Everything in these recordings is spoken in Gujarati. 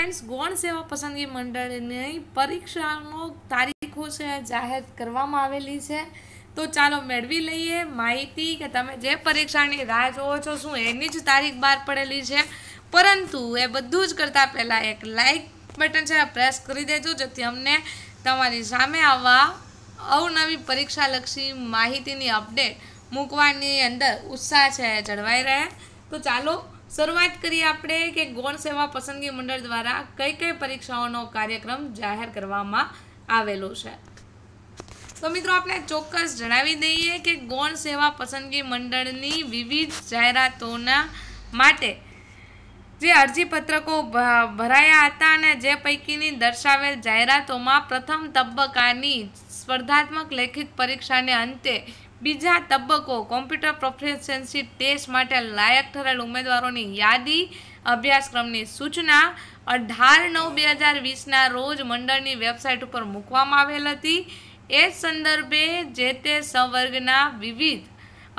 ફ્રેન્ડ્સ ગૌણ સેવા પસંદગી મંડળની પરીક્ષાનો તારીખો છે જાહેર કરવામાં આવેલી છે તો ચાલો મેળવી લઈએ માહિતી કે તમે જે પરીક્ષાની રાહ જોવો છો શું એની જ તારીખ બહાર પડેલી છે પરંતુ એ બધું જ કરતાં પહેલાં એક લાઇક બટન છે પ્રેસ કરી દેજો જેથી અમને તમારી સામે આવવા અવનવી પરીક્ષાલક્ષી માહિતીની અપડેટ મૂકવાની અંદર ઉત્સાહ છે જળવાઈ રહે તો ચાલો શરૂઆત કરીએ આપણે કે ગૌણ સેવા પસંદગી મંડળ દ્વારા કઈ કઈ પરીક્ષાઓનો કાર્યક્રમ જાહેર કરવામાં આવેલો છે તો મિત્રો આપણે ચોક્કસ જણાવી દઈએ કે ગૌણ સેવા પસંદગી મંડળની વિવિધ જાહેરાતોના માટે જે અરજીપત્રકો ભરાયા હતા અને જે પૈકીની દર્શાવેલ જાહેરાતોમાં પ્રથમ તબક્કાની સ્પર્ધાત્મક લેખિત પરીક્ષાને અંતે બીજા તબક્કો કોમ્પ્યુટર પ્રોફેશનશીપ ટેસ્ટ માટે લાયક ઠરેલ ઉમેદવારોની યાદી અભ્યાસક્રમની સૂચના અઢાર નવ બે હજાર વીસના રોજ મંડળની વેબસાઇટ ઉપર મૂકવામાં આવેલ હતી એ સંદર્ભે જે તે સંવર્ગના વિવિધ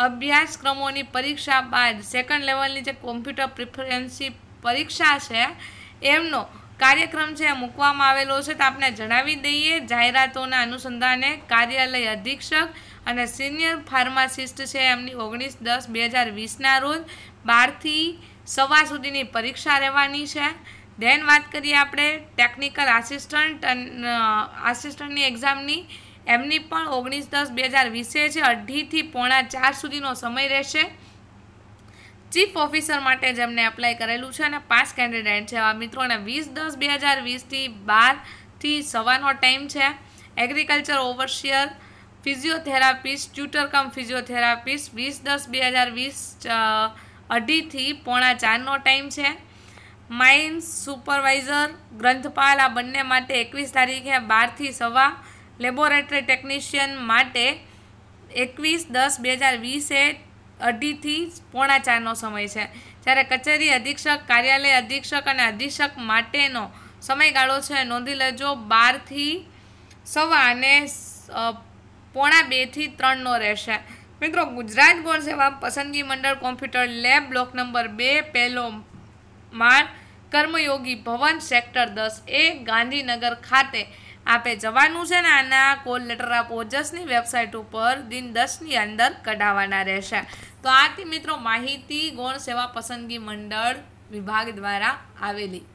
અભ્યાસક્રમોની પરીક્ષા બાદ સેકન્ડ લેવલની જે કોમ્પ્યુટર પ્રિફરન્સી પરીક્ષા છે એમનો કાર્યક્રમ છે મૂકવામાં આવેલો છે તો આપણે જણાવી દઈએ જાહેરાતોના અનુસંધાને કાર્યાલય અધિક્ષક અને સિનિયર ફાર્માસિસ્ટ છે એમની ઓગણીસ દસ બે હજાર વીસના રોજ બારથી સવા સુધીની પરીક્ષા રહેવાની છે દેન વાત કરીએ આપણે ટેકનિકલ આસિસ્ટન્ટ આસિસ્ટન્ટની એક્ઝામની એમની પણ ઓગણીસ દસ બે હજાર વીસે છે અઢીથી પોણા ચાર સુધીનો સમય રહેશે ચીફ ઓફિસર માટે જેમને એપ્લાય કરેલું છે અને પાંચ કેન્ડિડેટ છે આવા મિત્રોને વીસ દસ બે હજાર વીસથી બારથી સવાનો ટાઈમ છે agriculture overseer physiotherapist tutor cum physiotherapist વીસ દસ બે હજાર વીસ અઢીથી પોણા ચારનો ટાઈમ છે માઇન્સ સુપરવાઇઝર ગ્રંથપાલ આ બંને માટે એકવીસ તારીખે બારથી સવા લેબોરેટરી ટેકનિશિયન માટે એકવીસ દસ બે હજાર વીસે અઢીથી પોણા ચારનો સમય છે જ્યારે કચેરી અધિક્ષક કાર્યાલય અધિક્ષક અને અધિક્ષક માટેનો સમયગાળો છે નોંધી લેજો બારથી સવા અને પોણા બેથી ત્રણનો રહેશે મિત્રો ગુજરાત બોર્ડ સેવા પસંદગી મંડળ કોમ્પ્યુટર લેબ બ્લોક નંબર બે પહેલો માળ કર્મયોગી ભવન સેક્ટર દસ એ ગાંધીનગર ખાતે આપે જવાનું છે ને આના કોલ લેટર આપ ઓજસની વેબસાઇટ ઉપર દિન દસની અંદર કઢાવવાના રહેશે તો આથી મિત્રો માહિતી ગૌણ સેવા પસંદગી મંડળ વિભાગ દ્વારા આવેલી